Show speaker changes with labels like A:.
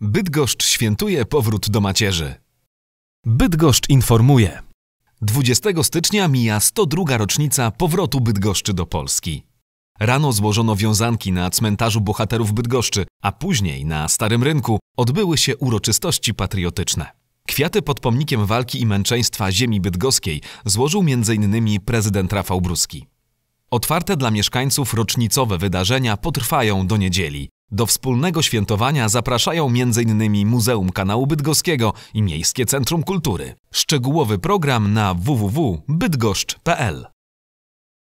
A: Bydgoszcz świętuje powrót do macierzy. Bydgoszcz informuje. 20 stycznia mija 102. rocznica powrotu Bydgoszczy do Polski. Rano złożono wiązanki na cmentarzu bohaterów Bydgoszczy, a później na Starym Rynku odbyły się uroczystości patriotyczne. Kwiaty pod pomnikiem walki i męczeństwa ziemi bydgoskiej złożył m.in. prezydent Rafał Bruski. Otwarte dla mieszkańców rocznicowe wydarzenia potrwają do niedzieli. Do wspólnego świętowania zapraszają m.in. Muzeum Kanału Bydgoskiego i Miejskie Centrum Kultury. Szczegółowy program na www.bydgoszcz.pl